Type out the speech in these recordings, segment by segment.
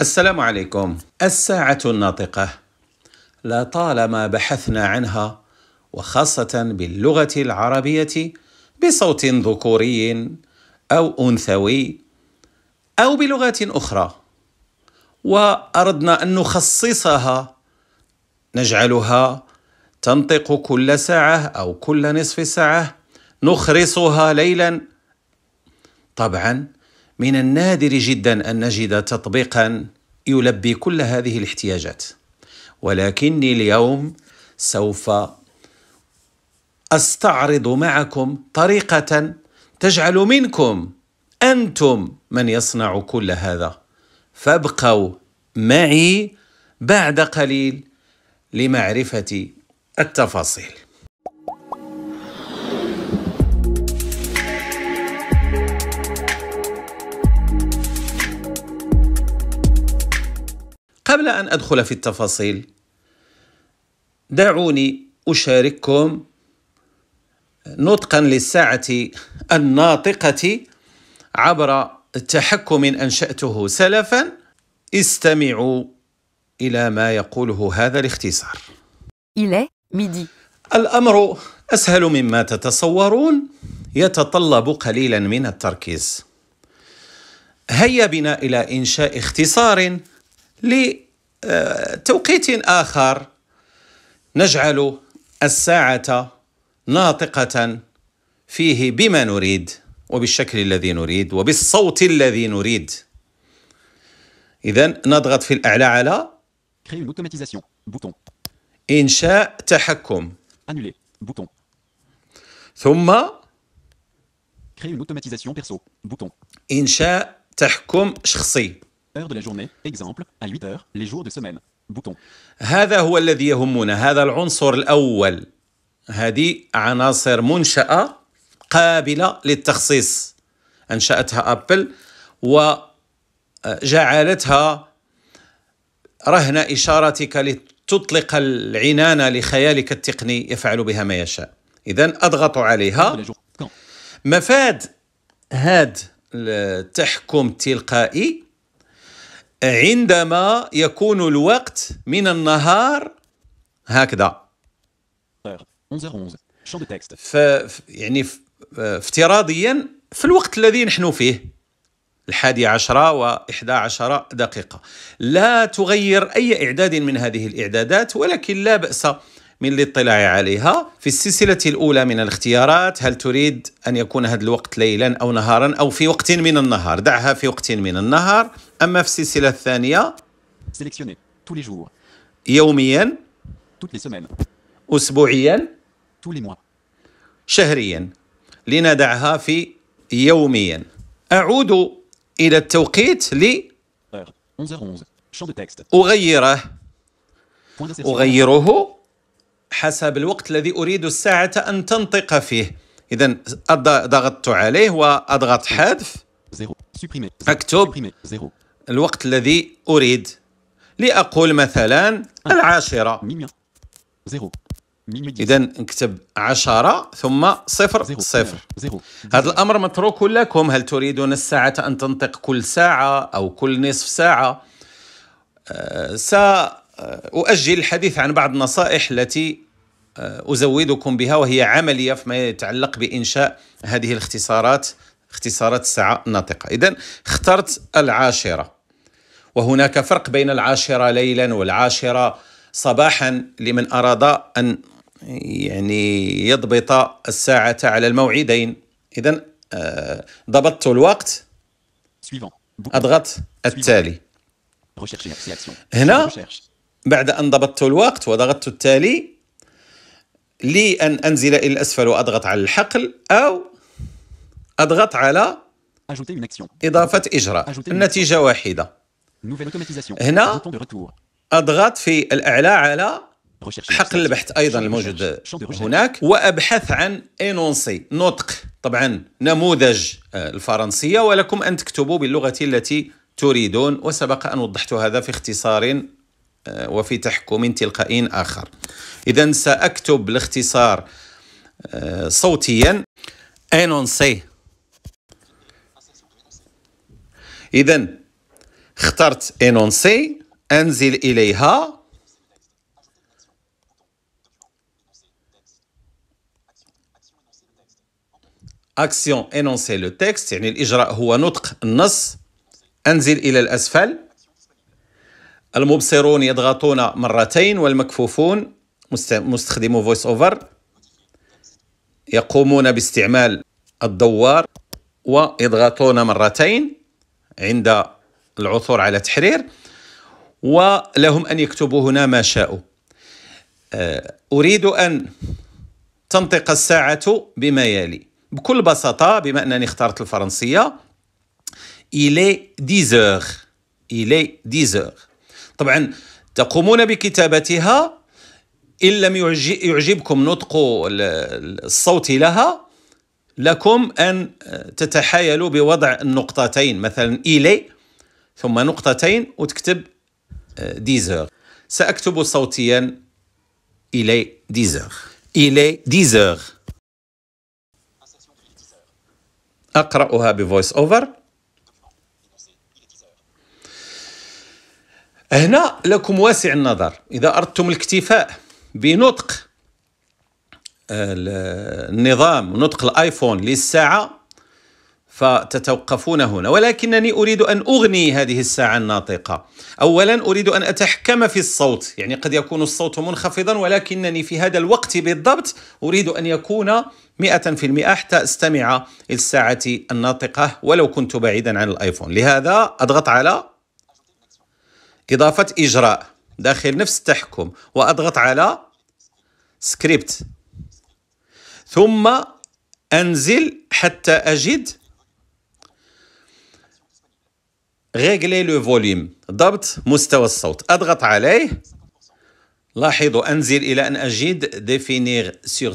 السلام عليكم. الساعة الناطقة لطالما بحثنا عنها وخاصة باللغة العربية بصوت ذكوري أو أنثوي أو بلغات أخرى وأردنا أن نخصصها نجعلها تنطق كل ساعة أو كل نصف ساعة نخرصها ليلا طبعا من النادر جدا ان نجد تطبيقا يلبي كل هذه الاحتياجات ولكني اليوم سوف استعرض معكم طريقه تجعل منكم انتم من يصنع كل هذا فابقوا معي بعد قليل لمعرفه التفاصيل قبل ان ادخل في التفاصيل دعوني اشارككم نطقا للساعه الناطقه عبر تحكم انشاته سلفا استمعوا الى ما يقوله هذا الاختصار. إلى ميدي. الامر اسهل مما تتصورون يتطلب قليلا من التركيز. هيا بنا الى انشاء اختصار لتوقيت آخر نجعل الساعة ناطقة فيه بما نريد وبالشكل الذي نريد وبالصوت الذي نريد إذا نضغط في الأعلى على إنشاء تحكم ثم إنشاء تحكم شخصي Heure de la journée, exemple, à 8 heures, les jours de semaine. Bouton. هذا هو الذي يهمنا هذا العنصر الأول هذه عناصر منشأة قابلة للتخصيص أنشأتها أبل وجعلتها رهن إشارتك لتطلق العنان لخيالك التقني يفعل بها ما يشاء إذا أضغط عليها مفاد هاد التحكم التلقائي عندما يكون الوقت من النهار هكذا ف يعني افتراضيا في الوقت الذي نحن فيه الحادي عشرة وإحدى عشرة دقيقة لا تغير أي إعداد من هذه الإعدادات ولكن لا بأس من الاطلاع عليها في السلسلة الأولى من الاختيارات هل تريد أن يكون هذا الوقت ليلا أو نهارا أو في وقت من النهار دعها في وقت من النهار أما في السلسلة الثانية يوميا أسبوعيا شهريا لندعها في يوميا أعود إلى التوقيت ل أغيره أغيره حسب الوقت الذي أريد الساعة أن تنطق فيه إذا ضغطت عليه وأضغط حذف أكتب الوقت الذي أريد لأقول مثلا أه. العاشرة إذا نكتب عشرة ثم صفر صفر هذا الأمر متروك لكم هل تريدون الساعة أن تنطق كل ساعة أو كل نصف ساعة أه أؤجل الحديث عن بعض النصائح التي آه، أزودكم بها وهي عملية فيما يتعلق بإنشاء هذه الاختصارات اختصارات الساعة الناطقة إذا اخترت العاشرة وهناك فرق بين العاشرة ليلا والعاشرة صباحا لمن أراد أن يعني يضبط الساعة على الموعدين إذا آه، ضبطت الوقت أضغط التالي هنا بعد أن ضبطت الوقت وضغطت التالي لي أن أنزل إلى الأسفل وأضغط على الحقل أو أضغط على إضافة إجراء النتيجة واحدة هنا أضغط في الأعلى على حقل البحث أيضا الموجود هناك وأبحث عن إنونسي نطق طبعا نموذج آه، الفرنسية ولكم أن تكتبوا باللغة التي تريدون وسبق أن وضحت هذا في اختصار آه، وفي تحكم تلقائي آخر إذا سأكتب الاختصار آه، صوتيا انونسي إذا اخترت انونسي أنزل إليها اكسيون انونسي لو تكست يعني الاجراء هو نطق النص انزل الى الاسفل المبصرون يضغطون مرتين والمكفوفون مستخدمو فويس اوفر يقومون باستعمال الدوار ويضغطون مرتين عند العثور على تحرير ولهم ان يكتبوا هنا ما شاءوا آه، اريد ان تنطق الساعه بما يلي بكل بساطه بما انني اخترت الفرنسيه il est 10 heures il est 10 heures طبعا تقومون بكتابتها إن لم يعجبكم نطق الصوت لها لكم أن تتحايلوا بوضع النقطتين مثلا إلي ثم نقطتين وتكتب آه، ديزر سأكتب صوتيا إلي ديزر إلي ديزر أقرأها بفويس أوفر هنا لكم واسع النظر إذا أردتم الاكتفاء بنطق آه، النظام نطق الآيفون للساعة فتتوقفون هنا ولكنني أريد أن أغني هذه الساعة الناطقة أولا أريد أن أتحكم في الصوت يعني قد يكون الصوت منخفضا ولكنني في هذا الوقت بالضبط أريد أن يكون مئة في المئة حتى أستمع للساعة الناطقة ولو كنت بعيدا عن الآيفون لهذا أضغط على إضافة إجراء داخل نفس التحكم وأضغط على سكريبت ثم أنزل حتى أجد غيغلي لو فوليوم ضبط مستوى الصوت أضغط عليه لاحظوا أنزل إلى أن أجد ديفينيغ سيغ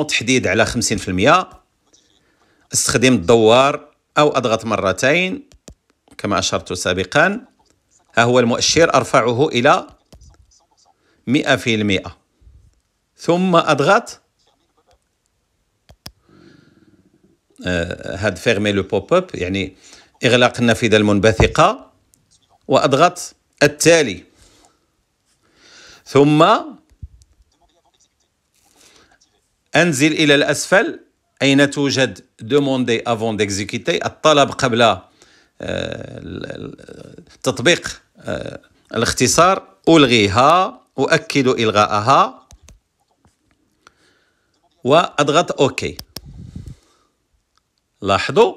50% تحديد على 50% استخدم الدوار أو أضغط مرتين كما أشرت سابقاً ها هو المؤشر أرفعه إلى 100% ثم أضغط آه، هاد فيرمي لو بوب اب يعني إغلاق النافذة المنبثقة وأضغط التالي ثم أنزل إلى الأسفل أين توجد دوموندي افون ديكزيكيتي الطلب قبل آه، تطبيق آه، الاختصار ألغيها أؤكد إلغاءها وأضغط أوكي لاحظوا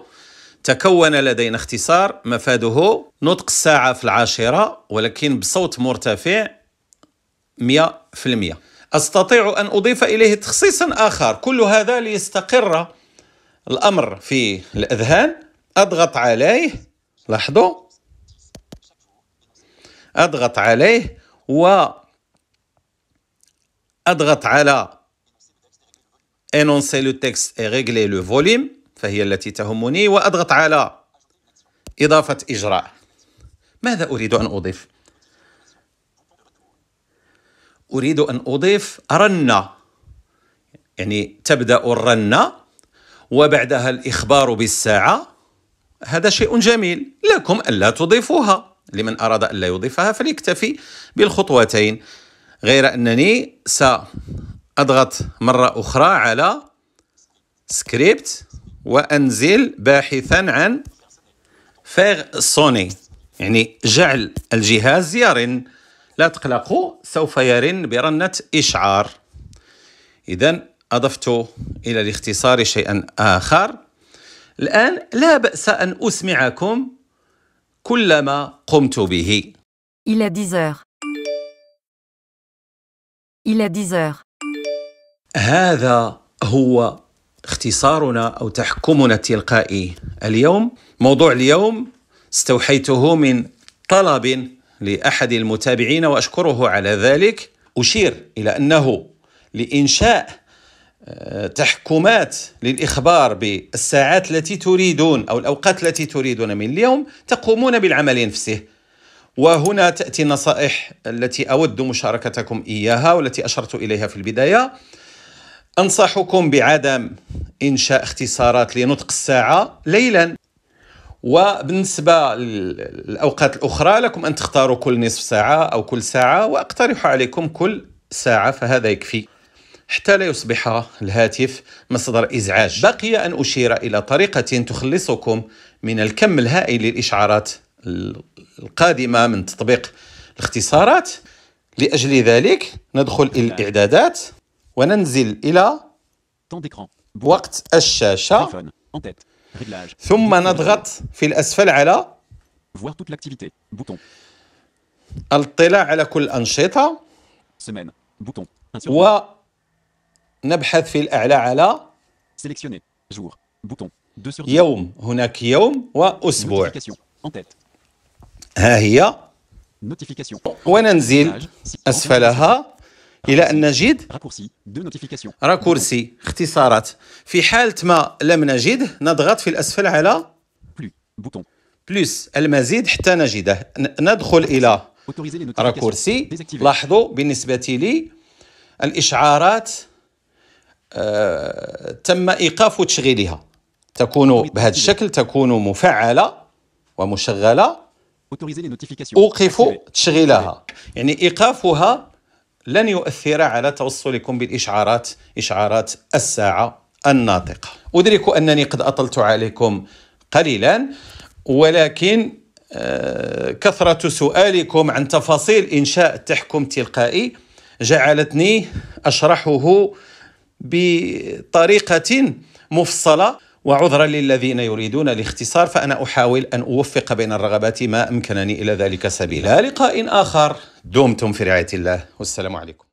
تكون لدينا اختصار مفاده نطق الساعة في العاشرة ولكن بصوت مرتفع 100% أستطيع أن أضيف إليه تخصيصا آخر كل هذا ليستقر الأمر في الأذهان أضغط عليه لاحظوا أضغط عليه و أضغط على انونسي لو تكست اي ريغلي لو فوليم فهي التي تهمني وأضغط على إضافة إجراء ماذا أريد أن أضيف؟ أريد أن أضيف رنة يعني تبدأ الرنة وبعدها الإخبار بالساعة هذا شيء جميل لكم ألا تضيفوها لمن أراد أن لا يضيفها فليكتفي بالخطوتين غير أنني سأضغط مرة أخرى على سكريبت وأنزل باحثا عن فيغ سوني يعني جعل الجهاز يرن لا تقلقوا سوف يرن برنة إشعار إذا أضفت إلى الاختصار شيئا آخر الآن لا بأس أن أسمعكم كلما قمت به إلى a 10 heures. 10 هذا هو اختصارنا أو تحكمنا التلقائي اليوم موضوع اليوم استوحيته من طلب لأحد المتابعين وأشكره على ذلك أشير إلى أنه لإنشاء تحكمات للإخبار بالساعات التي تريدون أو الأوقات التي تريدون من اليوم تقومون بالعمل نفسه وهنا تأتي النصائح التي أود مشاركتكم إياها والتي أشرت إليها في البداية أنصحكم بعدم إنشاء اختصارات لنطق الساعة ليلا وبالنسبة للأوقات الأخرى لكم أن تختاروا كل نصف ساعة أو كل ساعة وأقترح عليكم كل ساعة فهذا يكفي حتى لا يصبح الهاتف مصدر إزعاج بقي أن أشير إلى طريقة تخلصكم من الكم الهائل للإشعارات القادمة من تطبيق الاختصارات لأجل ذلك ندخل إلى الإعدادات وننزل إلى وقت الشاشة ثم نضغط في الأسفل على الاطلاع على كل الأنشطة و نبحث في الأعلى على يوم هناك يوم وأسبوع ها هي وننزل أسفلها إلى أن نجد راكورسي اختصارات في حالة ما لم نجده نضغط في الأسفل على بلوس بلس المزيد حتى نجده ندخل إلى راكورسي لاحظوا بالنسبة لي الإشعارات آه، تم ايقاف تشغيلها تكون بهذا الشكل تكون مفعله ومشغله اوقف تشغيلها يعني ايقافها لن يؤثر على توصلكم بالاشعارات اشعارات الساعه الناطقه ادرك انني قد اطلت عليكم قليلا ولكن آه، كثرة سؤالكم عن تفاصيل إنشاء التحكم التلقائي جعلتني أشرحه بطريقه مفصله وعذرا للذين يريدون الاختصار فانا احاول ان اوفق بين الرغبات ما امكنني الى ذلك سبيلا لقاء اخر دمتم في رعايه الله والسلام عليكم